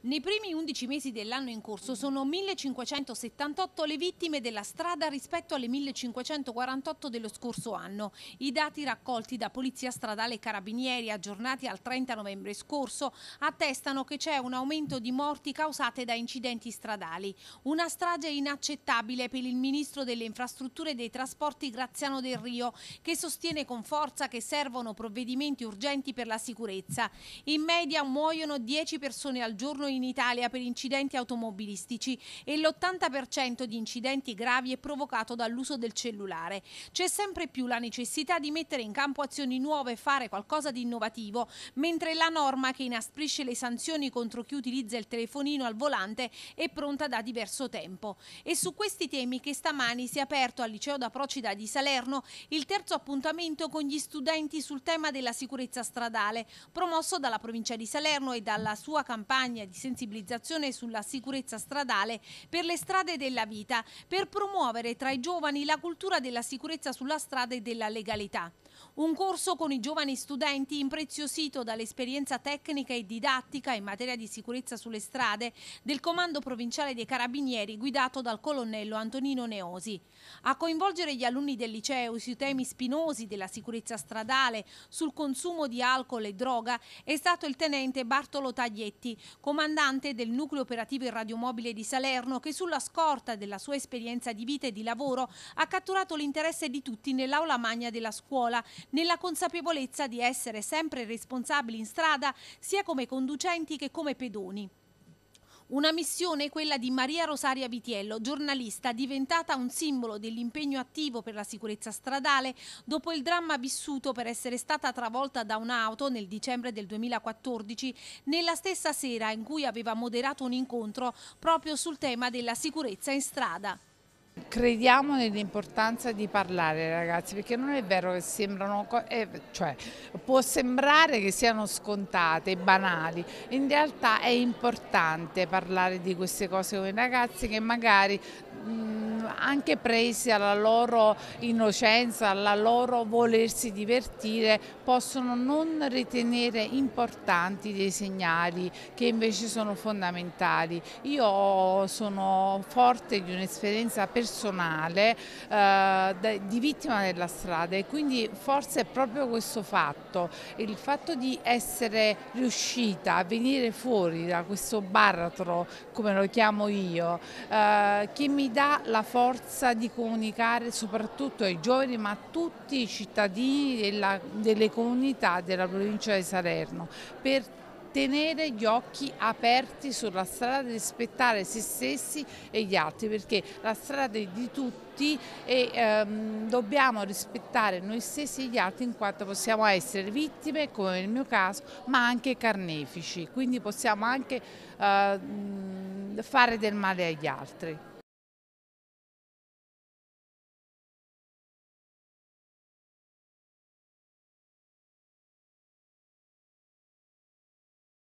Nei primi 11 mesi dell'anno in corso sono 1578 le vittime della strada rispetto alle 1548 dello scorso anno. I dati raccolti da Polizia Stradale e Carabinieri aggiornati al 30 novembre scorso attestano che c'è un aumento di morti causate da incidenti stradali. Una strage inaccettabile per il Ministro delle Infrastrutture e dei Trasporti Graziano Del Rio che sostiene con forza che servono provvedimenti urgenti per la sicurezza. In media muoiono 10 persone al giorno in Italia per incidenti automobilistici e l'80% di incidenti gravi è provocato dall'uso del cellulare. C'è sempre più la necessità di mettere in campo azioni nuove e fare qualcosa di innovativo, mentre la norma che inasprisce le sanzioni contro chi utilizza il telefonino al volante è pronta da diverso tempo. E su questi temi che stamani si è aperto al liceo da Procida di Salerno il terzo appuntamento con gli studenti sul tema della sicurezza stradale, promosso dalla provincia di Salerno e dalla sua campagna di sensibilizzazione sulla sicurezza stradale per le strade della vita, per promuovere tra i giovani la cultura della sicurezza sulla strada e della legalità. Un corso con i giovani studenti impreziosito dall'esperienza tecnica e didattica in materia di sicurezza sulle strade del Comando Provinciale dei Carabinieri guidato dal colonnello Antonino Neosi. A coinvolgere gli alunni del liceo sui temi spinosi della sicurezza stradale, sul consumo di alcol e droga è stato il tenente Bartolo Taglietti, comandante del nucleo operativo in radiomobile di Salerno che sulla scorta della sua esperienza di vita e di lavoro ha catturato l'interesse di tutti nell'aula magna della scuola nella consapevolezza di essere sempre responsabili in strada sia come conducenti che come pedoni. Una missione quella di Maria Rosaria Vitiello, giornalista diventata un simbolo dell'impegno attivo per la sicurezza stradale dopo il dramma vissuto per essere stata travolta da un'auto nel dicembre del 2014, nella stessa sera in cui aveva moderato un incontro proprio sul tema della sicurezza in strada. Crediamo nell'importanza di parlare ragazzi perché non è vero che sembrano, eh, cioè può sembrare che siano scontate, banali, in realtà è importante parlare di queste cose con i ragazzi che magari mh, mm, anche presi alla loro innocenza, alla loro volersi divertire, possono non ritenere importanti dei segnali che invece sono fondamentali. Io sono forte di un'esperienza personale eh, di vittima della strada e quindi forse è proprio questo fatto, il fatto di essere riuscita a venire fuori da questo baratro, come lo chiamo io, eh, che mi dà la forza forza di comunicare soprattutto ai giovani ma a tutti i cittadini della, delle comunità della provincia di Salerno per tenere gli occhi aperti sulla strada, e rispettare se stessi e gli altri perché la strada è di tutti e ehm, dobbiamo rispettare noi stessi e gli altri in quanto possiamo essere vittime come nel mio caso ma anche carnefici quindi possiamo anche eh, fare del male agli altri.